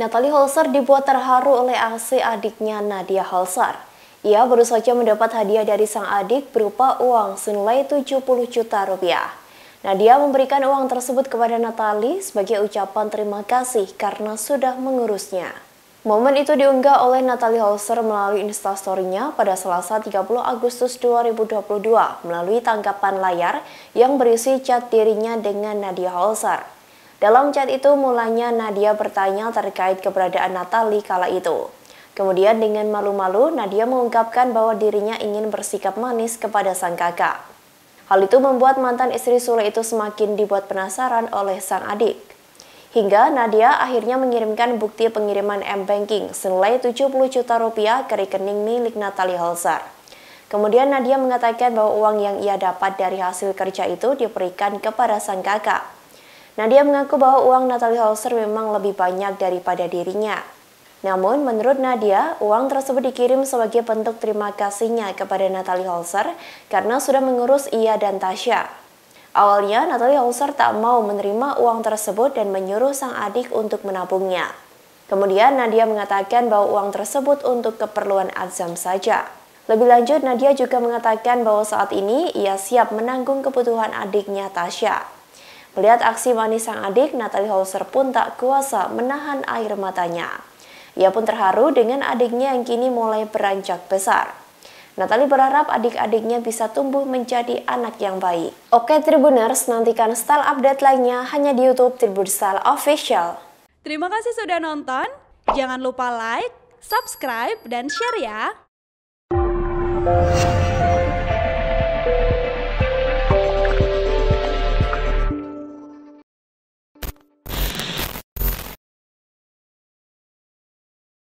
Natalie Holzer dibuat terharu oleh aksi adiknya Nadia Holzer. Ia baru saja mendapat hadiah dari sang adik berupa uang senilai 70 juta rupiah. Nadia memberikan uang tersebut kepada Natalie sebagai ucapan terima kasih karena sudah mengurusnya. Momen itu diunggah oleh Natalie Holzer melalui story-nya pada Selasa 30 Agustus 2022 melalui tanggapan layar yang berisi chat dirinya dengan Nadia Holzer. Dalam chat itu mulanya Nadia bertanya terkait keberadaan Natali kala itu. Kemudian dengan malu-malu, Nadia mengungkapkan bahwa dirinya ingin bersikap manis kepada sang kakak. Hal itu membuat mantan istri Sule itu semakin dibuat penasaran oleh sang adik. Hingga Nadia akhirnya mengirimkan bukti pengiriman M-Banking senilai 70 juta rupiah ke rekening milik Natalie Halsar. Kemudian Nadia mengatakan bahwa uang yang ia dapat dari hasil kerja itu diberikan kepada sang kakak. Nadia mengaku bahwa uang Natalie Holzer memang lebih banyak daripada dirinya. Namun, menurut Nadia, uang tersebut dikirim sebagai bentuk terima kasihnya kepada Natalie Holzer karena sudah mengurus ia dan Tasha. Awalnya, Natalie Holzer tak mau menerima uang tersebut dan menyuruh sang adik untuk menabungnya. Kemudian, Nadia mengatakan bahwa uang tersebut untuk keperluan Azam saja. Lebih lanjut, Nadia juga mengatakan bahwa saat ini ia siap menanggung kebutuhan adiknya Tasha. Melihat aksi manis sang adik, Natalie Holzer pun tak kuasa menahan air matanya. Ia pun terharu dengan adiknya yang kini mulai beranjak besar. Natalie berharap adik-adiknya bisa tumbuh menjadi anak yang baik. Oke Tribuners, nantikan style update lainnya hanya di YouTube Tribun Style Official. Terima kasih sudah nonton. Jangan lupa like, subscribe, dan share ya.